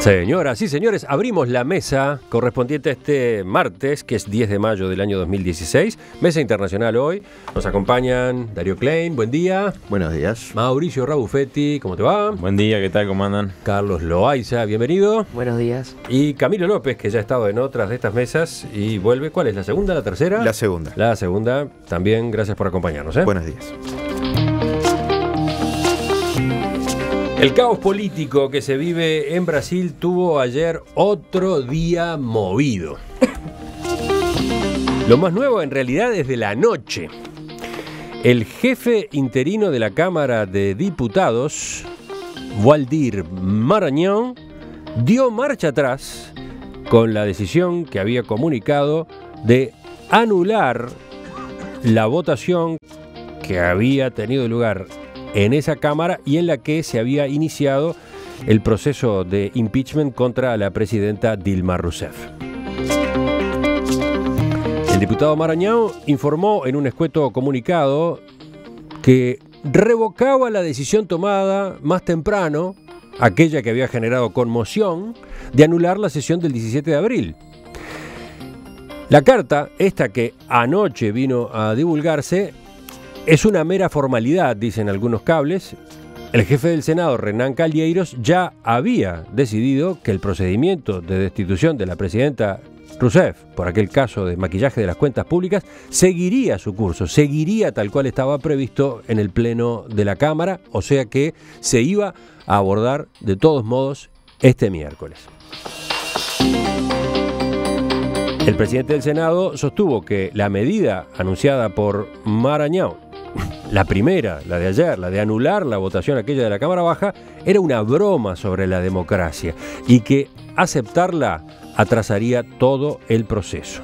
Señoras y señores, abrimos la mesa correspondiente a este martes, que es 10 de mayo del año 2016. Mesa internacional hoy. Nos acompañan Darío Klein, buen día. Buenos días. Mauricio Rabuffetti, ¿cómo te va? Buen día, ¿qué tal? ¿Cómo andan? Carlos Loaiza, bienvenido. Buenos días. Y Camilo López, que ya ha estado en otras de estas mesas y vuelve. ¿Cuál es? ¿La segunda? ¿La tercera? La segunda. La segunda. También gracias por acompañarnos. ¿eh? Buenos días. El caos político que se vive en Brasil tuvo ayer otro día movido. Lo más nuevo en realidad es de la noche. El jefe interino de la Cámara de Diputados, Waldir Marañón, dio marcha atrás con la decisión que había comunicado de anular la votación que había tenido lugar en esa Cámara y en la que se había iniciado el proceso de impeachment contra la presidenta Dilma Rousseff. El diputado Marañao informó en un escueto comunicado que revocaba la decisión tomada más temprano, aquella que había generado conmoción, de anular la sesión del 17 de abril. La carta, esta que anoche vino a divulgarse, es una mera formalidad, dicen algunos cables. El jefe del Senado, Renan Caldeiros, ya había decidido que el procedimiento de destitución de la presidenta Rousseff, por aquel caso de maquillaje de las cuentas públicas, seguiría su curso, seguiría tal cual estaba previsto en el Pleno de la Cámara, o sea que se iba a abordar de todos modos este miércoles. El presidente del Senado sostuvo que la medida anunciada por Marañao la primera, la de ayer, la de anular la votación aquella de la Cámara Baja, era una broma sobre la democracia y que aceptarla atrasaría todo el proceso.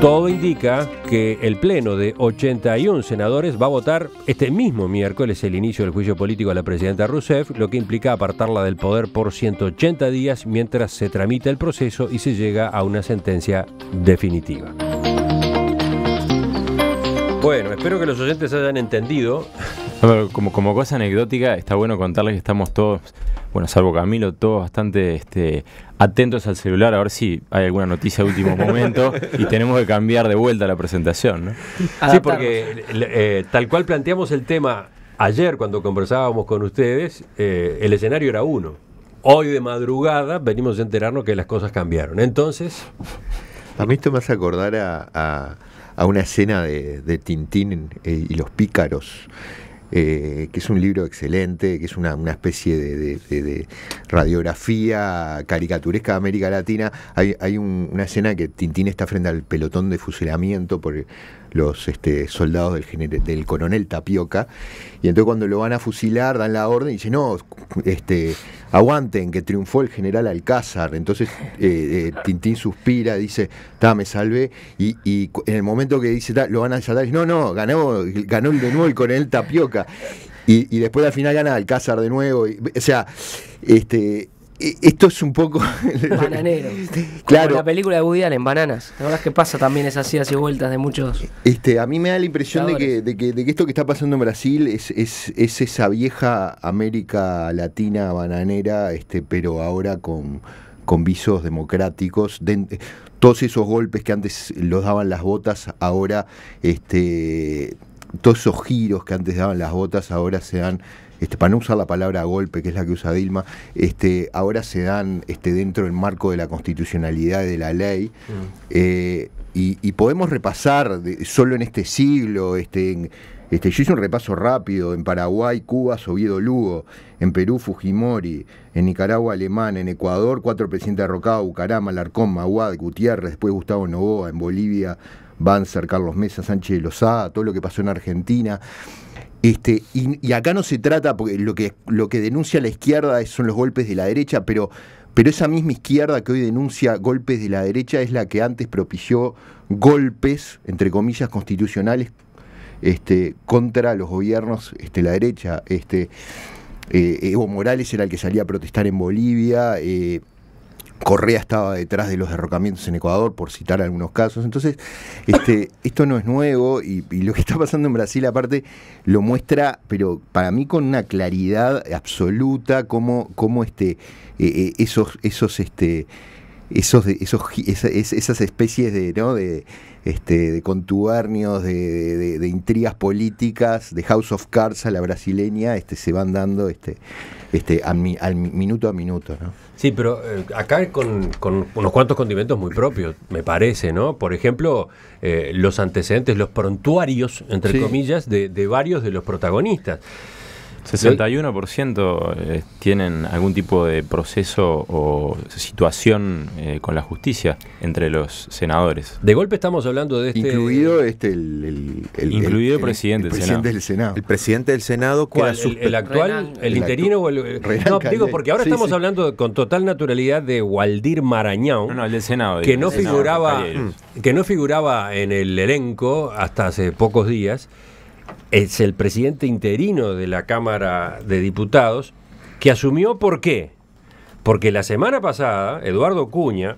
Todo indica que el Pleno de 81 senadores va a votar este mismo miércoles el inicio del juicio político a la presidenta Rousseff, lo que implica apartarla del poder por 180 días mientras se tramita el proceso y se llega a una sentencia definitiva. Bueno, espero que los oyentes hayan entendido. Como, cosa anecdótica, está bueno contarles que estamos todos, bueno, salvo Camilo, todos bastante este, atentos al celular a ver si hay alguna noticia de último momento y tenemos que cambiar de vuelta la presentación. ¿no? Sí, porque eh, tal cual planteamos el tema ayer cuando conversábamos con ustedes, eh, el escenario era uno. Hoy de madrugada venimos a enterarnos que las cosas cambiaron. Entonces... A mí esto me hace acordar a a una escena de, de Tintín eh, y los pícaros eh, que es un libro excelente, que es una, especie de, radiografía caricaturesca de América Latina. Hay, una escena que Tintín está frente al pelotón de fusilamiento por los este, soldados del, coronel Tapioca, y entonces cuando lo van a fusilar dan la orden y dicen, no, este, aguanten, que triunfó el general Alcázar. Entonces eh, eh, Tintín suspira, dice, está, me salvé, y, en el momento que dice, lo van a desatar, no, no, ganó, ganó de nuevo el coronel Tapioca. Y, después al final gana Alcázar de nuevo. o sea, este e, esto es un poco. Bananero. claro. la película de Woody Allen, Bananas. La verdad es que pasa también es así, y vueltas de muchos. Este, a mí me da la impresión de que, de que, esto que está pasando en Brasil es, esa vieja América Latina bananera, este, pero ahora con, con visos democráticos. Eh, todos esos golpes que antes los daban las botas, ahora este, todos esos giros que antes daban las botas ahora se dan, este, para no usar la palabra golpe, que es la que usa Dilma, este, ahora se dan este, dentro del marco de la constitucionalidad de la ley. Mm. Eh, y, podemos repasar solo en este siglo, este, en, este, yo hice un repaso rápido en Paraguay, Cuba, soviedo Lugo, en Perú, Fujimori, en Nicaragua, Alemán, en Ecuador, cuatro presidentes derrocados, Bucaram, Alarcón Maguad, Gutiérrez, después Gustavo Novoa, en Bolivia, Banzer, Carlos Mesa, Sánchez de Lozada, todo lo que pasó en Argentina. Este, y, acá no se trata, porque lo que, lo que denuncia la izquierda son los golpes de la derecha, pero, pero esa misma izquierda que hoy denuncia golpes de la derecha es la que antes propició golpes, entre comillas, constitucionales este, contra los gobiernos, este, la derecha. Este, eh, Evo Morales era el que salía a protestar en Bolivia. Eh, Correa estaba detrás de los derrocamientos en Ecuador, por citar algunos casos. Entonces, este, esto no es nuevo y, lo que está pasando en Brasil, aparte, lo muestra, pero para mí con una claridad absoluta, cómo, cómo este, eh, eh, esos, esos, este, esos, esos, esas especies de, ¿no? de este, de contubernios, de, de, intrigas políticas, de House of Cards a la brasileña, este, se van dando este, este, al, minuto a minuto. Sí, pero eh, acá con, unos cuantos condimentos muy propios, me parece, ¿no? Por ejemplo, eh, los antecedentes, los prontuarios, entre comillas, de, de varios de los protagonistas. 61% eh, tienen algún tipo de proceso o situación eh, con la justicia entre los senadores. De golpe estamos hablando de este... Incluido este el... presidente, del Senado. El presidente del Senado... ¿Cuál? ¿El, actual? ¿El interino o el...? no, digo, porque ahora estamos hablando con total naturalidad de Waldir Marañón. del Senado. Que no, figuraba, que no figuraba en el elenco hasta hace pocos días es el presidente interino de la Cámara de Diputados, que asumió por qué. Porque la semana pasada, Eduardo Cuña,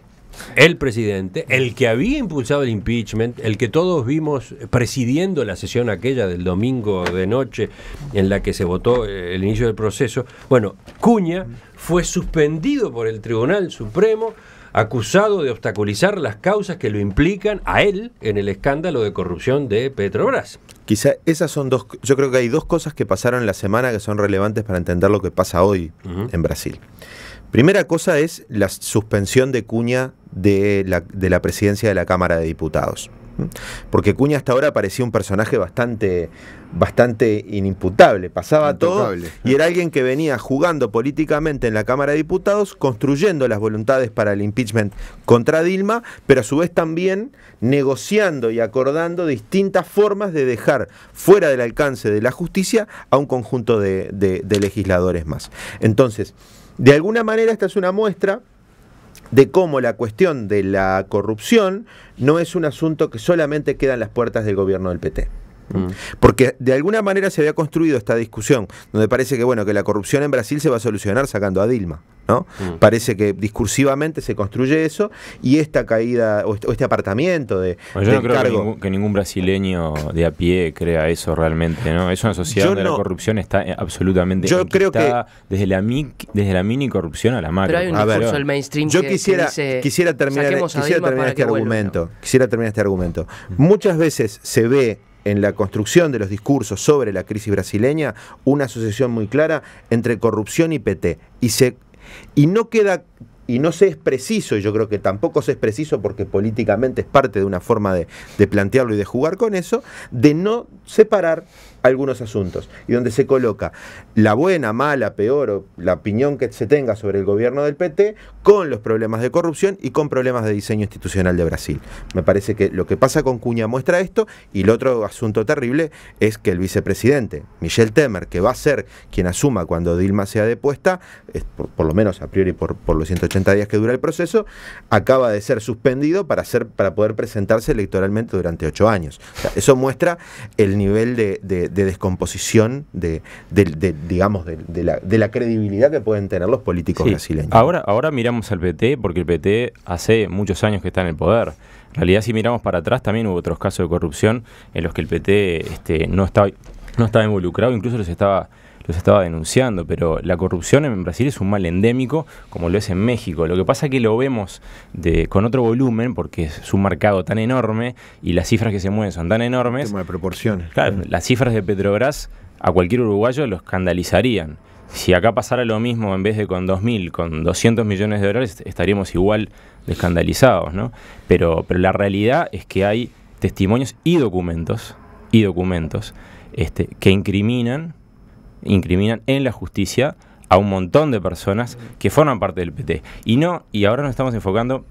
el presidente, el que había impulsado el impeachment, el que todos vimos presidiendo la sesión aquella del domingo de noche en la que se votó eh, el inicio del proceso, bueno, Cuña fue suspendido por el Tribunal Supremo acusado de obstaculizar las causas que lo implican a él en el escándalo de corrupción de Petrobras. Quizá esas son dos, yo creo que hay dos cosas que pasaron la semana que son relevantes para entender lo que pasa hoy en Brasil. Primera cosa es la suspensión de cuña de la presidencia de la Cámara de Diputados. Porque Cuña hasta ahora parecía un personaje bastante, bastante inimputable. Pasaba todo y era alguien que venía jugando políticamente en la Cámara de Diputados, construyendo las voluntades para el impeachment contra Dilma, pero a su vez también negociando y acordando distintas formas de dejar fuera del alcance de la justicia a un conjunto de legisladores más. Entonces, de alguna manera esta es una muestra de cómo la cuestión de la corrupción no es un asunto que solamente queda en las puertas del gobierno del PT. Mm. Porque de alguna manera se había construido esta discusión, donde parece que bueno, que la corrupción en Brasil se va a solucionar sacando a Dilma. ¿no? Mm. Parece que discursivamente se construye eso y esta caída o este, apartamiento de. yo no creo Que, ningún, brasileño de a pie crea eso realmente. ¿no? Es una sociedad donde la corrupción está eh, absolutamente. Yo creo que. Desde la, desde la mini corrupción a la macro. Pero hay un a del mainstream yo quisiera, quisiera terminar, este argumento. Quisiera terminar este argumento. Muchas veces se ve en la construcción de los discursos sobre la crisis brasileña una asociación muy clara entre corrupción y PT. Y, se, y no queda y no se es preciso, y yo creo que tampoco se es preciso porque políticamente es parte de una forma de, plantearlo y de jugar con eso, de no separar algunos asuntos. Y donde se coloca la buena, mala, peor, o la opinión que se tenga sobre el gobierno del PT con los problemas de corrupción y con problemas de diseño institucional de Brasil. Me parece que lo que pasa con Cuña muestra esto, y el otro asunto terrible es que el vicepresidente, Michel Temer, que va a ser quien asuma cuando Dilma sea depuesta, por, lo menos a priori por, por los 180 80 días que dura el proceso, acaba de ser suspendido para, ser, para poder presentarse electoralmente durante 8 años. eso muestra el nivel de, descomposición de, digamos, la, de, la, credibilidad que pueden tener los políticos brasileños. Ahora, ahora miramos al PT, porque el PT hace muchos años que está en el poder. En realidad, si miramos para atrás, también hubo otros casos de corrupción en los que el PT este, no, estaba, no estaba involucrado, incluso los estaba los estaba denunciando, pero la corrupción en Brasil es un mal endémico como lo es en México. Lo que pasa es que lo vemos con otro volumen porque es un mercado tan enorme y las cifras que se mueven son tan enormes. de proporciones. Claro, las cifras de Petrobras a cualquier uruguayo lo escandalizarían. Si acá pasara lo mismo, en vez de con 2.000, con 200 millones de dólares, estaríamos igual de escandalizados, ¿no? Pero, la realidad es que hay testimonios y documentos, y documentos, este, que incriminan incriminan en la justicia a un montón de personas que forman parte del PT. Y no, y ahora nos estamos enfocando,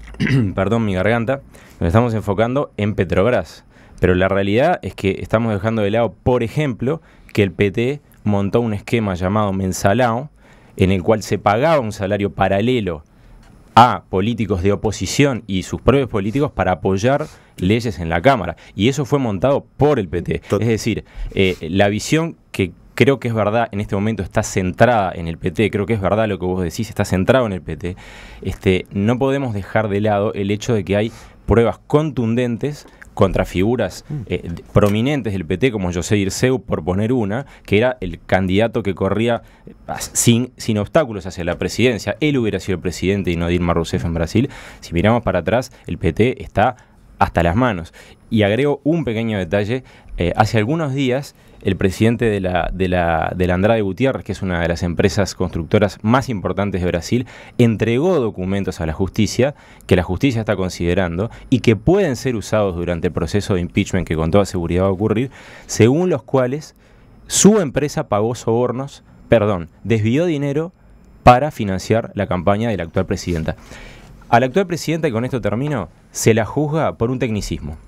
perdón mi garganta, nos estamos enfocando en Petrobras. Pero la realidad es que estamos dejando de lado, por ejemplo, que el PT montó un esquema llamado Mensalao, en el cual se pagaba un salario paralelo a políticos de oposición y sus propios políticos para apoyar leyes en la Cámara. Y eso fue montado por el PT. Es decir, eh, la visión que creo que es verdad, en este momento está centrada en el PT, creo que es verdad lo que vos decís, está centrado en el PT, este, no podemos dejar de lado el hecho de que hay pruebas contundentes contra figuras mm. eh, prominentes del PT, como José Irseu, por poner una, que era el candidato que corría eh, sin, sin obstáculos hacia la presidencia. Él hubiera sido el presidente y no Dilma Rousseff en Brasil. Si miramos para atrás, el PT está hasta las manos. Y agrego un pequeño detalle. Eh, hace algunos días, el presidente de la, de, la, de la Andrade Gutiérrez, que es una de las empresas constructoras más importantes de Brasil, entregó documentos a la justicia que la justicia está considerando y que pueden ser usados durante el proceso de impeachment que con toda seguridad va a ocurrir, según los cuales su empresa pagó sobornos, perdón, desvió dinero para financiar la campaña de la actual presidenta. Al actual presidenta, y con esto termino, se la juzga por un tecnicismo.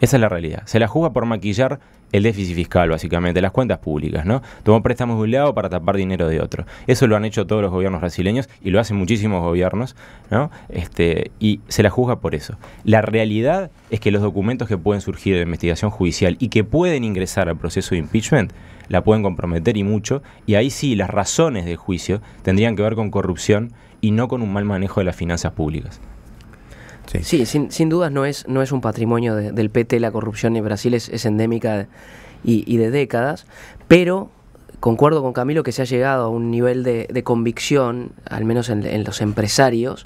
Esa es la realidad. Se la juzga por maquillar el déficit fiscal, básicamente, las cuentas públicas, ¿no? Tomó préstamos de un lado para tapar dinero de otro. Eso lo han hecho todos los gobiernos brasileños y lo hacen muchísimos gobiernos, ¿no? Este, y se la juzga por eso. La realidad es que los documentos que pueden surgir de investigación judicial y que pueden ingresar al proceso de impeachment la pueden comprometer y mucho, y ahí sí las razones del juicio tendrían que ver con corrupción y no con un mal manejo de las finanzas públicas. Sí, sin, dudas no es, no es un patrimonio del PT, la corrupción en Brasil es, endémica y, de décadas, pero concuerdo con Camilo que se ha llegado a un nivel de, convicción, al menos en, los empresarios,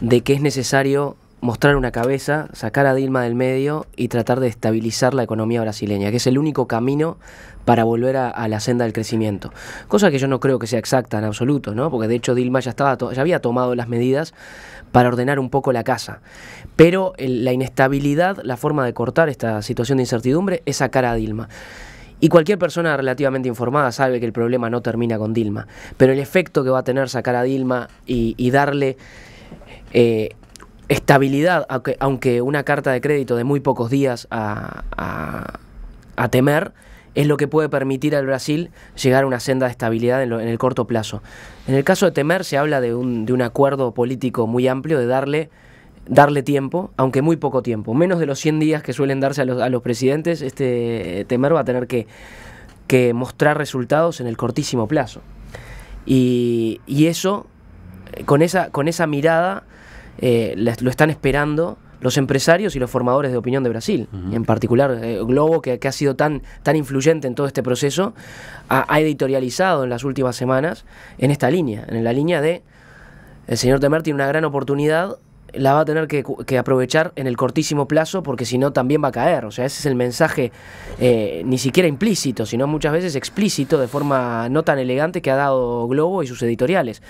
de que es necesario mostrar una cabeza, sacar a Dilma del medio y tratar de estabilizar la economía brasileña, que es el único camino para volver a, la senda del crecimiento. Cosa que yo no creo que sea exacta en absoluto, ¿no? Porque de hecho Dilma ya, estaba ya había tomado las medidas para ordenar un poco la casa. Pero la inestabilidad, la forma de cortar esta situación de incertidumbre es sacar a Dilma. Y cualquier persona relativamente informada sabe que el problema no termina con Dilma. Pero el efecto que va a tener sacar a Dilma y, darle eh, estabilidad, aunque, una carta de crédito de muy pocos días a, temer, es lo que puede permitir al Brasil llegar a una senda de estabilidad en, el corto plazo. En el caso de temer se habla de un, acuerdo político muy amplio, de darle darle tiempo, aunque muy poco tiempo. Menos de los 100 días que suelen darse a los, presidentes, este eh, Temer va a tener que, mostrar resultados en el cortísimo plazo. Y, y eso, con esa, con esa mirada, eh, lo están esperando los empresarios y los formadores de opinión de Brasil, en particular eh, Globo, que, ha sido tan, tan influyente en todo este proceso, ha, editorializado en las últimas semanas en esta línea, en la línea de el señor Temer tiene una gran oportunidad, la va a tener que, aprovechar en el cortísimo plazo porque si no también va a caer. O sea, ese es el mensaje eh, ni siquiera implícito, sino muchas veces explícito de forma no tan elegante que ha dado Globo y sus editoriales.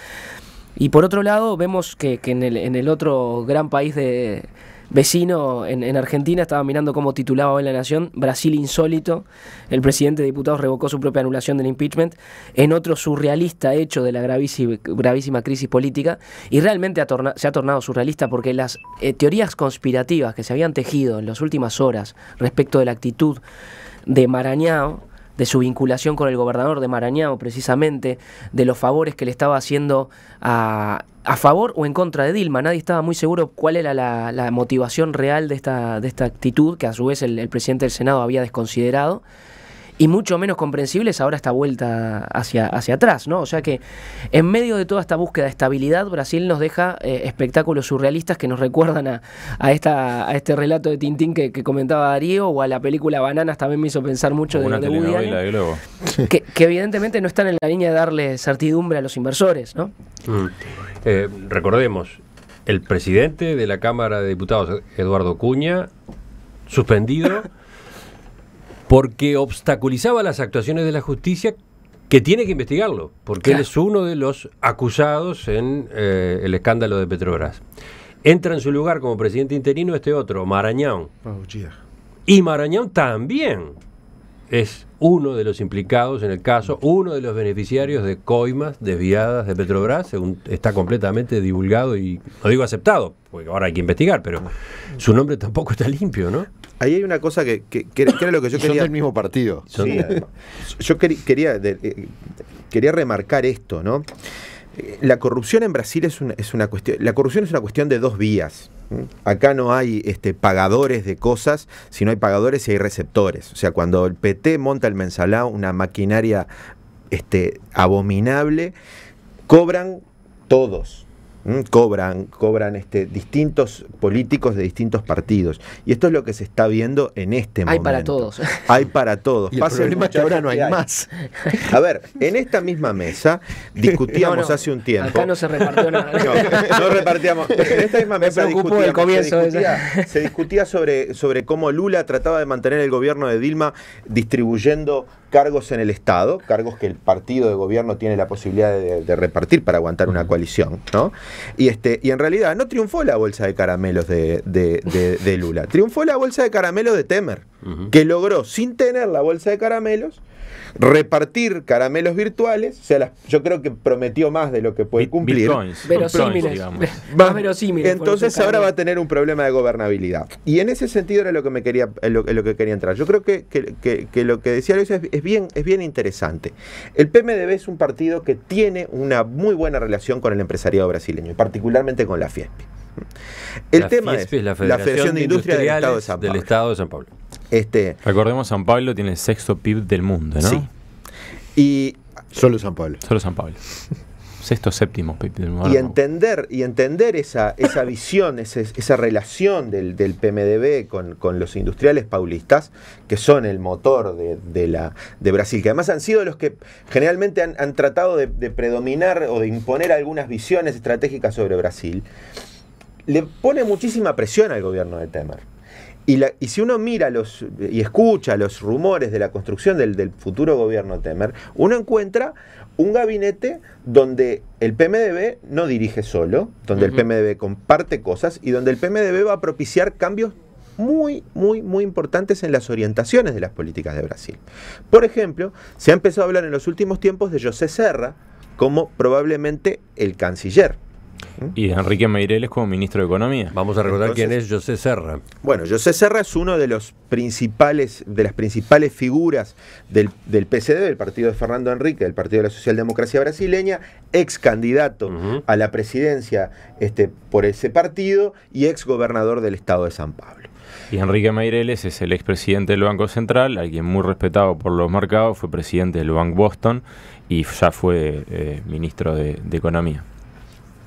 Y por otro lado, vemos que, en, el, otro gran país de vecino, en, Argentina, estaba mirando cómo titulaba hoy La Nación, Brasil insólito, el presidente de diputados revocó su propia anulación del impeachment, en otro surrealista hecho de la gravísima, crisis política, y realmente se ha tornado surrealista porque las eh, teorías conspirativas que se habían tejido en las últimas horas respecto de la actitud de Marañao, de su vinculación con el gobernador de Marañao, precisamente, de los favores que le estaba haciendo a, favor o en contra de Dilma. Nadie estaba muy seguro cuál era la, motivación real de esta, de esta actitud que a su vez el, el presidente del Senado había desconsiderado y mucho menos comprensibles ahora esta vuelta hacia, hacia atrás, ¿no? O sea que en medio de toda esta búsqueda de estabilidad, Brasil nos deja eh, espectáculos surrealistas que nos recuerdan a, esta, a este relato de Tintín que, comentaba Darío o a la película Bananas también me hizo pensar mucho de, una Globo. Que, evidentemente no están en la línea de darle certidumbre a los inversores, ¿no? Mm. Eh, recordemos, el presidente de la Cámara de Diputados, Eduardo Cuña, suspendido porque obstaculizaba las actuaciones de la justicia que tiene que investigarlo, porque él es uno de los acusados en eh, el escándalo de Petrobras. Entra en su lugar como presidente interino este otro, Marañón. Oh, y Marañón también es uno de los implicados en el caso, uno de los beneficiarios de coimas desviadas de Petrobras, según está completamente divulgado y, lo digo aceptado, ahora hay que investigar, pero su nombre tampoco está limpio, ¿no? Ahí hay una cosa que, era lo que yo quería. Son del mismo partido. yo quería, eh, quería remarcar esto, ¿no? Eh, la corrupción en Brasil es una, cuestión. La corrupción es una cuestión de dos vías. Acá no hay este, pagadores de cosas, sino hay pagadores y hay receptores. O sea, cuando el PT monta el mensalá, una maquinaria este, abominable, cobran todos. Cobran, cobran este, distintos políticos de distintos partidos. Y esto es lo que se está viendo en este momento. Hay para todos. Hay para todos. Y el problema que ahora no hay, más. A ver, en esta misma mesa discutíamos hace un tiempo. Acá no se repartió nada. No, no repartíamos. en esta misma mesa se, discutía, se discutía sobre, sobre cómo Lula trataba de mantener el gobierno de Dilma distribuyendo cargos en el Estado, cargos que el partido de gobierno tiene la posibilidad de, repartir para aguantar una coalición, ¿no? Y, este, y en realidad no triunfó la bolsa de caramelos de, Lula, triunfó la bolsa de caramelos de Temer, que logró, sin tener la bolsa de caramelos, repartir caramelos virtuales, yo creo que prometió más de lo que puede cumplir. Más verosímiles, entonces ahora va a tener un problema de gobernabilidad. Y en ese sentido era lo que me quería, eh, lo, que quería entrar. Yo creo que, lo que decía Luis es, bien, es bien interesante. El PMDB es un partido que tiene una muy buena relación con el empresariado brasileño, y particularmente con la FIESP. El tema e es, la Federación, de, Industria Del Estado de San Pablo. Este, Recordemos, San Pablo tiene el sexto PIB del mundo, ¿no? Sí. Y, Solo San Pablo. Solo San Pablo. Sexto, séptimo PIB del mundo. Y entender, y entender esa, visión, esa, esa relación del, PMDB con, los industriales paulistas, que son el motor de, Brasil, que además han sido los que generalmente han, tratado de, de predominar o de imponer algunas visiones estratégicas sobre Brasil, le pone muchísima presión al gobierno de Temer y, si uno mira los, y escucha los rumores de la construcción del, futuro gobierno Temer, uno encuentra un gabinete donde el PMDB no dirige solo, donde el PMDB comparte cosas y donde el PMDB va a propiciar cambios muy, muy, muy importantes en las orientaciones de las políticas de Brasil. Por ejemplo, se ha empezado a hablar en los últimos tiempos de José Serra como probablemente el canciller. Y Enrique Meireles como ministro de Economía. Vamos a recordar quién es José Serra. Bueno, José Serra es uno de los principales, de las principales figuras del, del PCD, del partido de Fernando Enrique, del Partido de la Socialdemocracia Brasileña, ex candidato a la presidencia este, por ese partido y ex gobernador del estado de San Pablo. Y Enrique Meireles es el ex presidente del Banco Central, alguien muy respetado por los mercados, fue presidente del Banco Boston y ya fue eh, ministro de Economía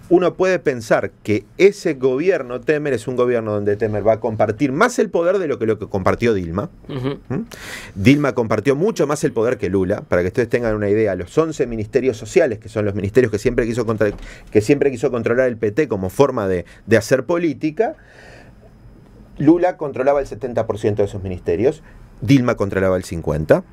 uno puede pensar que ese gobierno Temer es un gobierno donde Temer va a compartir más el poder de lo que lo que compartió Dilma. Dilma compartió mucho más el poder que Lula, para que ustedes tengan una idea, los 11 ministerios sociales, que son los ministerios que siempre quiso, que siempre quiso controlar el PT como forma de, de hacer política, Lula controlaba el 70% de esos ministerios Dilma controlaba el 50.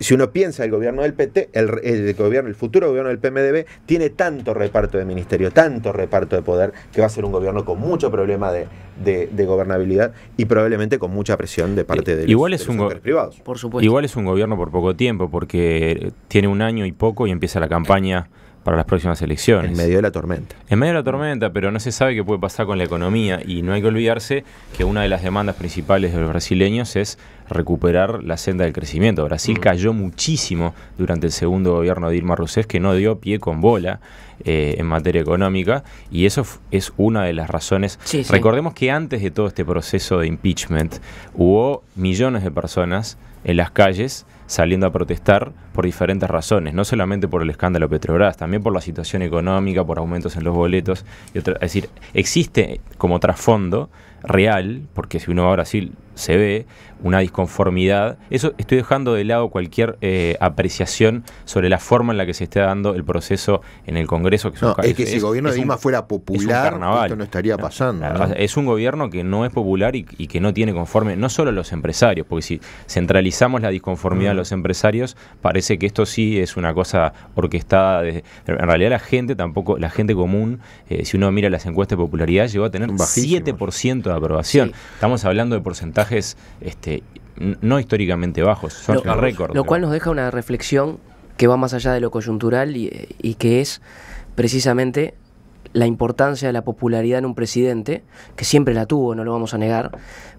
Si uno piensa el gobierno del PT, el, gobierno, el futuro gobierno del PMDB tiene tanto reparto de ministerio, tanto reparto de poder, que va a ser un gobierno con mucho problema de, de, gobernabilidad y probablemente con mucha presión de parte eh, de los, es privados. Por supuesto. Igual es un gobierno por poco tiempo, porque tiene un año y poco y empieza la campaña para las próximas elecciones. En medio de la tormenta. En medio de la tormenta, pero no se sabe qué puede pasar con la economía y no hay que olvidarse que una de las demandas principales de los brasileños es recuperar la senda del crecimiento. Brasil mm. cayó muchísimo durante el segundo gobierno de Dilma Rousseff, que no dio pie con bola eh, en materia económica, y eso es una de las razones. Recordemos que antes de todo este proceso de impeachment hubo millones de personas en las calles saliendo a protestar por diferentes razones, no solamente por el escándalo Petrobras, también por la situación económica, por aumentos en los boletos. Y es decir, existe como trasfondo real, porque si uno va a Brasil se ve una disconformidad. Eso estoy dejando de lado cualquier eh, apreciación sobre la forma en la que se está dando el proceso en el Congreso. Que es, que si el gobierno de Lima fuera popular, esto no estaría pasando. Es un gobierno que no es popular y, que no tiene conforme no solo los empresarios, porque si centralizamos la disconformidad los empresarios, parece que esto sí es una cosa orquestada. en realidad la gente tampoco, la gente común, eh, si uno mira las encuestas de popularidad, llegó a tener 7% de aprobación. Estamos hablando de porcentajes este, no históricamente bajos, son récord. Lo cual nos deja una reflexión que va más allá de lo coyuntural y, y que es precisamente la importancia de la popularidad en un presidente, que siempre la tuvo, no lo vamos a negar,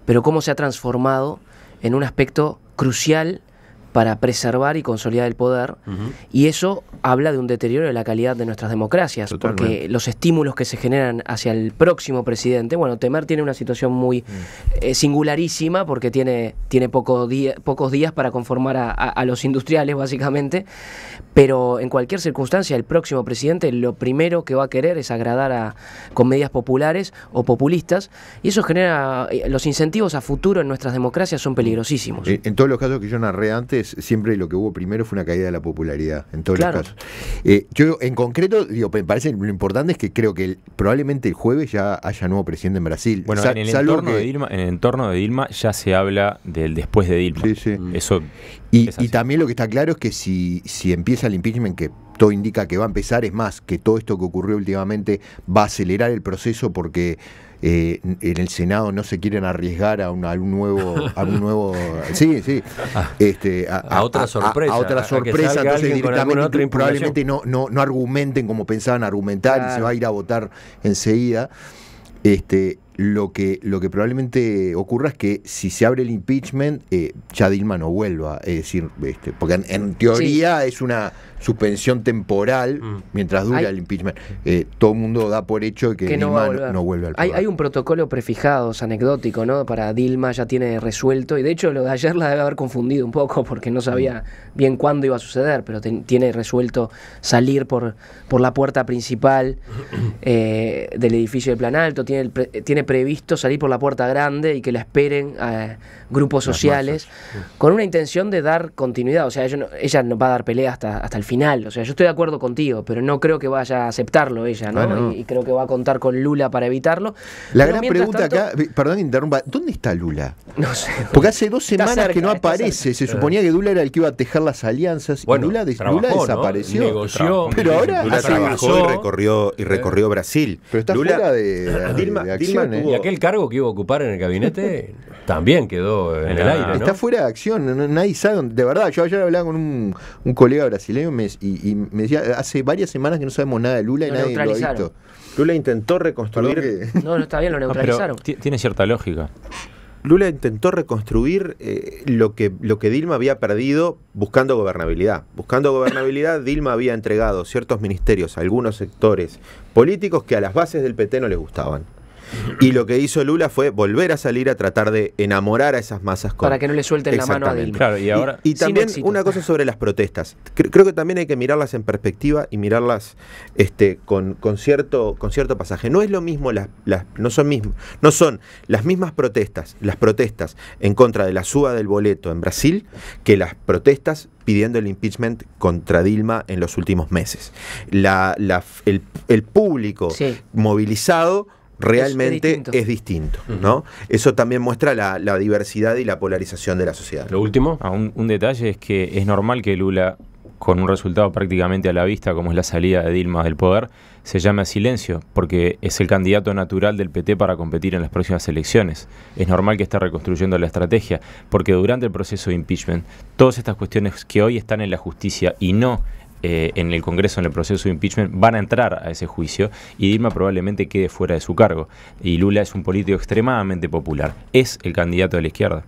pero cómo se ha transformado en un aspecto crucial para preservar y consolidar el poder. Y eso habla de un deterioro de la calidad de nuestras democracias, porque los estímulos que se generan hacia el próximo presidente, bueno, Temer tiene una situación muy mm. eh, singularísima porque tiene, tiene pocos días para conformar a, los industriales, básicamente, pero en cualquier circunstancia el próximo presidente lo primero que va a querer es agradar a, con medidas populares o populistas, y eso genera, eh, los incentivos a futuro en nuestras democracias son mm. peligrosísimos. Eh, en todos los casos que yo narré antes, siempre lo que hubo primero fue una caída de la popularidad, en todos los casos. Eh, yo, en concreto, digo, me parece lo importante es que creo que probablemente el jueves ya haya nuevo presidente en Brasil. Bueno, en, el entorno de Dilma, en de Dilma ya se habla del después de Dilma. Sí, sí. Eso. Y, también lo que está claro es que si, si empieza el impeachment, que todo indica que va a empezar, es más, que todo esto que ocurrió últimamente va a acelerar el proceso porque eh, en el Senado no se quieren arriesgar a un, nuevo, a un nuevo, sí, sí, ah. este, a, otra sorpresa, a, otra sorpresa, entonces directamente probablemente no, no, no argumenten como pensaban argumentar y se va a ir a votar enseguida. Este, lo que, lo que probablemente ocurra es que si se abre el impeachment, ya eh, Dilma no vuelva. Es decir, este, porque en, teoría es una suspensión temporal mm. mientras dura el impeachment. Eh, todo el mundo da por hecho que, que Dilma no, vuelva vuelve al Hay, un protocolo prefijado, es anecdótico, ¿no? Para Dilma ya tiene resuelto. Y de hecho, lo de ayer la debe haber confundido un poco porque no sabía mm. bien cuándo iba a suceder, pero tiene resuelto salir por, por la puerta principal eh, del edificio de Plan Alto, tiene, tiene previsto salir por la puerta grande y que la esperen a eh, grupos sociales con una intención de dar continuidad. O sea, ella no va a dar pelea hasta, hasta el final. O sea, yo estoy de acuerdo contigo, pero no creo que vaya a aceptarlo ella, ¿no? Y, creo que va a contar con Lula para evitarlo. La gran pregunta acá, perdón, interrumpa, ¿dónde está Lula? No sé. Porque hace dos semanas que no aparece. Se eh. suponía que Lula era el que iba a tejer las alianzas. y Lula, desapareció. pero ahora Lula y recorrió, y recorrió eh. Brasil. está Lula, de, y aquel cargo que iba a ocupar en el gabinete también quedó en, el aire. Está fuera de acción, nadie sabe. de verdad, yo ayer hablaba con un, colega brasileño y, me decía, hace varias semanas que no sabemos nada de Lula y nadie lo ha visto. Lula intentó reconstruir. No, no está bien, lo neutralizaron. tiene cierta lógica. Lula intentó reconstruir eh, lo, que, lo que Dilma había perdido buscando gobernabilidad. Buscando gobernabilidad, Dilma había entregado ciertos ministerios a algunos sectores políticos que a las bases del PT no les gustaban. Y lo que hizo Lula fue volver a salir a tratar de enamorar a esas masas. Para que no le suelten la mano a Dilma. y, ahora... también una cosa sobre las protestas. Creo que también hay que mirarlas en perspectiva y mirarlas este, con, cierto, con cierto pasaje. No es lo mismo, las, no, son no son las mismas protestas, las protestas en contra de la suba del boleto en Brasil, que las protestas pidiendo el impeachment contra Dilma en los últimos meses. el, público movilizado realmente es distinto, ¿no? Eso también muestra la, diversidad y la polarización de la sociedad. Lo último, ah, un, un detalle es que es normal que Lula con un resultado prácticamente a la vista, como es la salida de Dilma del poder, se llame a silencio, porque es el candidato natural del PT para competir en las próximas elecciones. Es normal que esté reconstruyendo la estrategia, porque durante el proceso de impeachment, todas estas cuestiones que hoy están en la justicia y no eh, en el Congreso, en el proceso de impeachment, van a entrar a ese juicio y Dilma probablemente quede fuera de su cargo. Y Lula es un político extremadamente popular, es el candidato de la izquierda.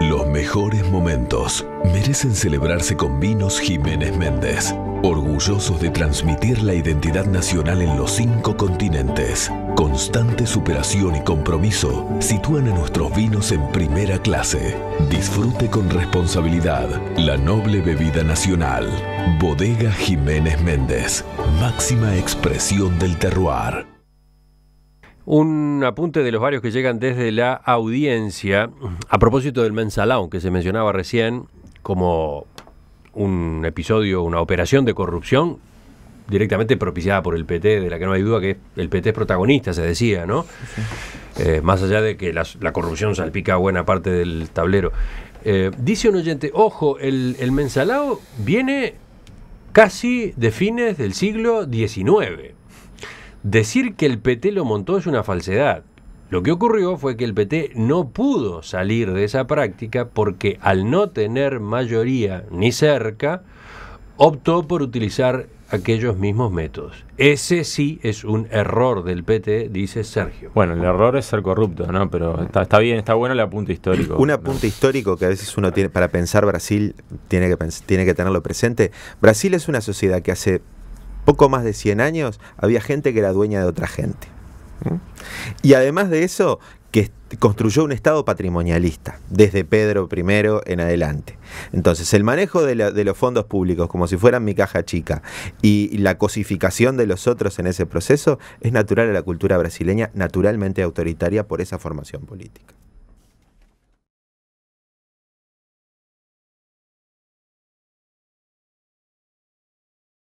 Los mejores momentos merecen celebrarse con vinos Jiménez Méndez, orgullosos de transmitir la identidad nacional en los cinco continentes. Constante superación y compromiso sitúan a nuestros vinos en primera clase. Disfrute con responsabilidad la noble bebida nacional. Bodega Jiménez Méndez, máxima expresión del terroir. Un apunte de los varios que llegan desde la audiencia a propósito del Mensalao, que se mencionaba recién como un episodio, una operación de corrupción directamente propiciada por el PT, de la que no hay duda que el PT es protagonista, se decía, ¿no? Eh, más allá de que la, corrupción salpica buena parte del tablero. Eh, dice un oyente, ojo, el, el mensalao viene casi de fines del siglo XIX. Decir que el PT lo montó es una falsedad. Lo que ocurrió fue que el PT no pudo salir de esa práctica porque al no tener mayoría ni cerca, optó por utilizar aquellos mismos métodos. Ese sí es un error del PT, dice Sergio. Bueno, el error es ser corrupto, ¿no? Pero está, bien, está bueno el apunte histórico. Un apunte histórico que a veces uno tiene, para pensar Brasil, tiene que tenerlo presente. Brasil es una sociedad que hace poco más de 100 años había gente que era dueña de otra gente. Y además de eso, que construyó un Estado patrimonialista, desde Pedro I en adelante. Entonces, el manejo de, de, los fondos públicos como si fueran mi caja chica y la cosificación de los otros en ese proceso es natural a la cultura brasileña, naturalmente autoritaria por esa formación política.